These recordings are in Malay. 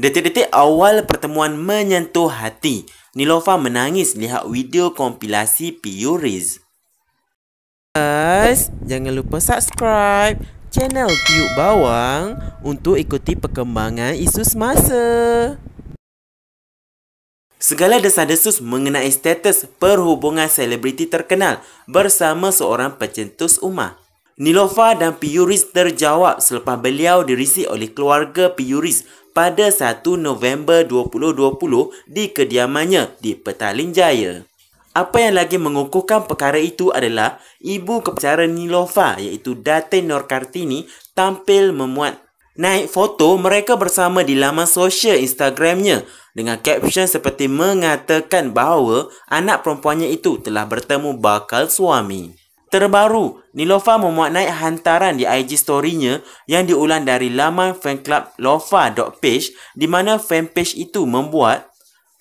Detik-detik awal pertemuan menyentuh hati. Nilofa menangis lihat video kompilasi Piyuriz. Guys, jangan lupa subscribe channel Piyuk Bawang untuk ikuti perkembangan isu semasa. Segala desa-desus mengenai status perhubungan selebriti terkenal bersama seorang pecintus umat. Nilofa dan Piyuris terjawab selepas beliau dirisi oleh keluarga Piyuris pada 1 November 2020 di kediamannya di Petaling Jaya. Apa yang lagi mengukuhkan perkara itu adalah ibu kepacara Nilofa iaitu Datin Nor Kartini tampil memuat naik foto mereka bersama di laman sosial Instagramnya dengan caption seperti mengatakan bahawa anak perempuannya itu telah bertemu bakal suami. Terbaru, Nilofa memuat naik hantaran di IG story-nya yang diulang dari laman fanclub lofa.page di mana fanpage itu membuat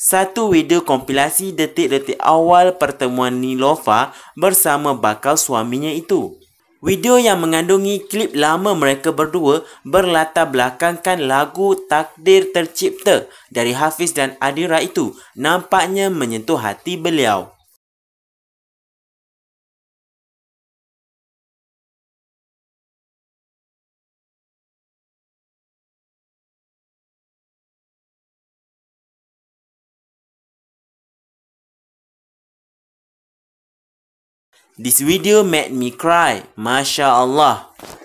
satu video kompilasi detik-detik awal pertemuan Nilofa bersama bakal suaminya itu. Video yang mengandungi klip lama mereka berdua berlatar belakangkan lagu Takdir Tercipta dari Hafiz dan Adira itu nampaknya menyentuh hati beliau. This video made me cry. Masha Allah.